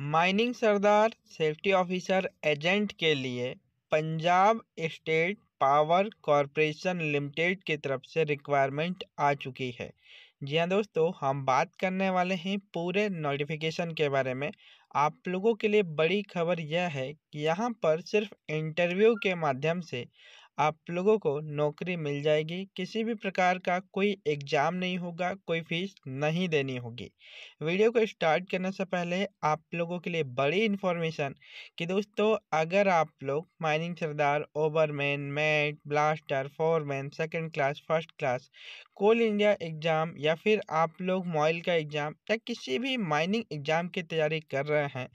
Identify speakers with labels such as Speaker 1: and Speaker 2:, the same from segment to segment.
Speaker 1: Mining सरदार safety officer agent के लिए Punjab state power corporation limited की तरफ से रिक्वायरमेंट आ चुकी है जी हाँ दोस्तों हम बात करने वाले हैं पूरे नोटिफिकेशन के बारे में आप लोगों के लिए बड़ी खबर यह है कि यहाँ पर सिर्फ इंटरव्यू के माध्यम से आप लोगों को नौकरी मिल जाएगी किसी भी प्रकार का कोई एग्ज़ाम नहीं होगा कोई फीस नहीं देनी होगी वीडियो को स्टार्ट करने से पहले आप लोगों के लिए बड़ी इन्फॉर्मेशन कि दोस्तों अगर आप लोग माइनिंग सरदार overman mate blaster foreman second class first class coal India exam या फिर आप लोग मॉइल का एग्ज़ाम या किसी भी माइनिंग एग्ज़ाम की तैयारी कर रहे हैं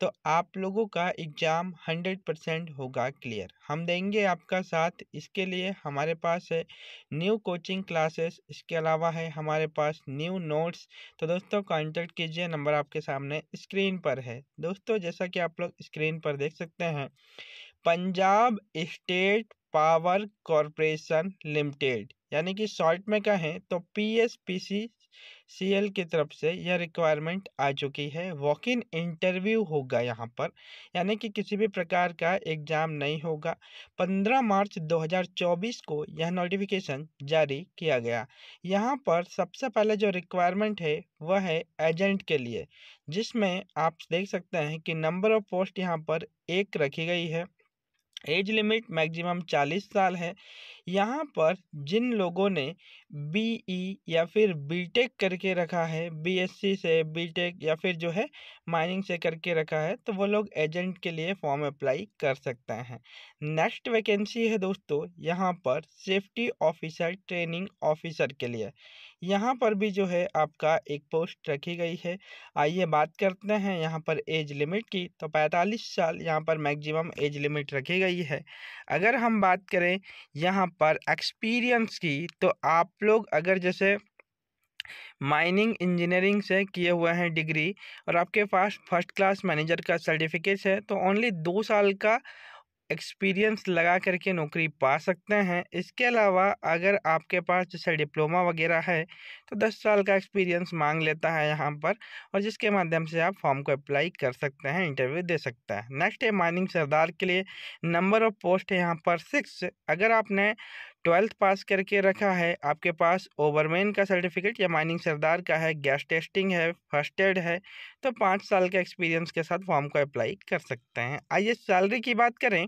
Speaker 1: तो आप लोगों का एग्ज़ाम हंड्रेड परसेंट होगा क्लियर हम देंगे आपका साथ इसके लिए हमारे पास है न्यू कोचिंग क्लासेस इसके अलावा है हमारे पास न्यू नोट्स तो दोस्तों कॉन्टेक्ट कीजिए नंबर आपके सामने स्क्रीन पर है दोस्तों जैसा कि आप लोग स्क्रीन पर देख सकते हैं Punjab state power corporation limited यानी कि शॉर्ट में कहें तो P S P C C L की तरफ से यह रिक्वायरमेंट आ चुकी है वॉक इन इंटरव्यू होगा यहाँ पर यानी कि किसी भी प्रकार का एग्ज़ाम नहीं होगा 15 मार्च 2024 को यह नोटिफिकेशन जारी किया गया यहाँ पर सबसे पहले जो रिक्वायरमेंट है वह है एजेंट के लिए जिसमें आप देख सकते हैं कि नंबर ऑफ पोस्ट यहाँ पर एक रखी गई है एज लिमिट मैक्सिमम चालीस साल है यहाँ पर जिन लोगों ने बी.ई. E या फिर बी.टेक करके रखा है बी.एससी से बी.टेक या फिर जो है माइनिंग से करके रखा है तो वो लोग एजेंट के लिए फॉर्म अप्लाई कर सकते हैं नेक्स्ट वैकेंसी है दोस्तों यहाँ पर सेफ्टी ऑफिसर ट्रेनिंग ऑफिसर के लिए यहाँ पर भी जो है आपका एक पोस्ट रखी गई है आइए बात करते हैं यहाँ पर एज लिमिट की तो पैंतालीस साल यहाँ पर मैक्सिमम एज लिमिट रखी गई है अगर हम बात करें यहाँ पर एक्सपीरियंस की तो आप लोग अगर जैसे माइनिंग इंजीनियरिंग से किए हुए हैं डिग्री और आपके पास फर्स्ट क्लास मैनेजर का सर्टिफिकेट है तो ओनली दो साल का एक्सपीरियंस लगा करके नौकरी पा सकते हैं इसके अलावा अगर आपके पास जैसे डिप्लोमा वगैरह है तो 10 साल का एक्सपीरियंस मांग लेता है यहाँ पर और जिसके माध्यम से आप फॉर्म को अप्लाई कर सकते हैं इंटरव्यू दे सकते हैं नेक्स्ट है माइनिंग सरदार के लिए नंबर ऑफ पोस्ट है यहाँ पर सिक्स अगर आपने ट्वेल्थ पास करके रखा है आपके पास ओवरमैन का सर्टिफिकेट या माइनिंग सरदार का है गैस टेस्टिंग है फर्स्ट एड है तो पाँच साल के एक्सपीरियंस के साथ फॉर्म को अप्लाई कर सकते हैं आइए सैलरी की बात करें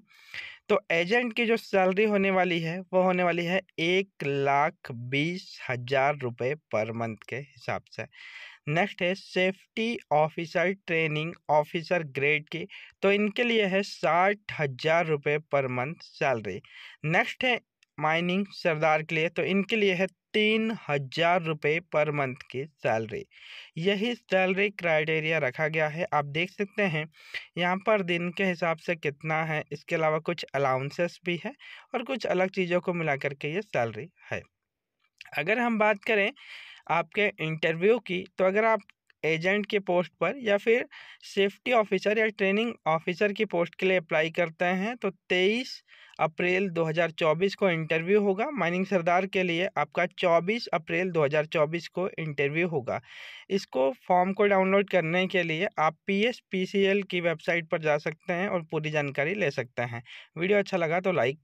Speaker 1: तो एजेंट की जो सैलरी होने वाली है वो होने वाली है एक लाख बीस हज़ार रुपये पर मंथ के हिसाब से नेक्स्ट है safety officer training officer grade की तो इनके लिए है साठ हज़ार रुपये पर मंथ सैलरी नेक्स्ट है माइनिंग सरदार के लिए तो इनके लिए है तीन हजार रुपये पर मंथ की सैलरी यही सैलरी क्राइटेरिया रखा गया है आप देख सकते हैं यहाँ पर दिन के हिसाब से कितना है इसके अलावा कुछ अलाउंसेस भी है और कुछ अलग चीज़ों को मिला करके ये सैलरी है अगर हम बात करें आपके इंटरव्यू की तो अगर आप एजेंट के पोस्ट पर या फिर सेफ्टी ऑफिसर या ट्रेनिंग ऑफिसर की पोस्ट के लिए अप्लाई करते हैं तो तेईस अप्रैल 2024 को इंटरव्यू होगा माइनिंग सरदार के लिए आपका 24 अप्रैल 2024 को इंटरव्यू होगा इसको फॉर्म को डाउनलोड करने के लिए आप P S P C L की वेबसाइट पर जा सकते हैं और पूरी जानकारी ले सकते हैं वीडियो अच्छा लगा तो लाइक